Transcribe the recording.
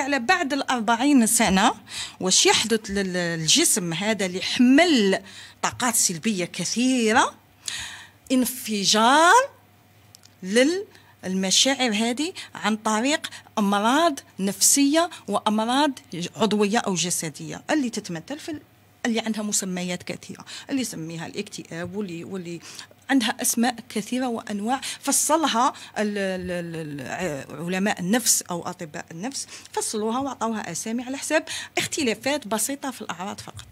على بعد الأربعين سنة واش يحدث للجسم هذا اللي حمل طاقات سلبية كثيرة انفجار للمشاعر هذه عن طريق أمراض نفسية وأمراض عضوية أو جسدية اللي تتمثل في اللي عندها مسميات كثيره اللي يسميها الاكتئاب واللي واللي عندها أسماء كثيرة وأنواع فصلها علماء النفس أو أطباء النفس فصلوها وأعطوها أسامي على حساب اختلافات بسيطة في الأعراض فقط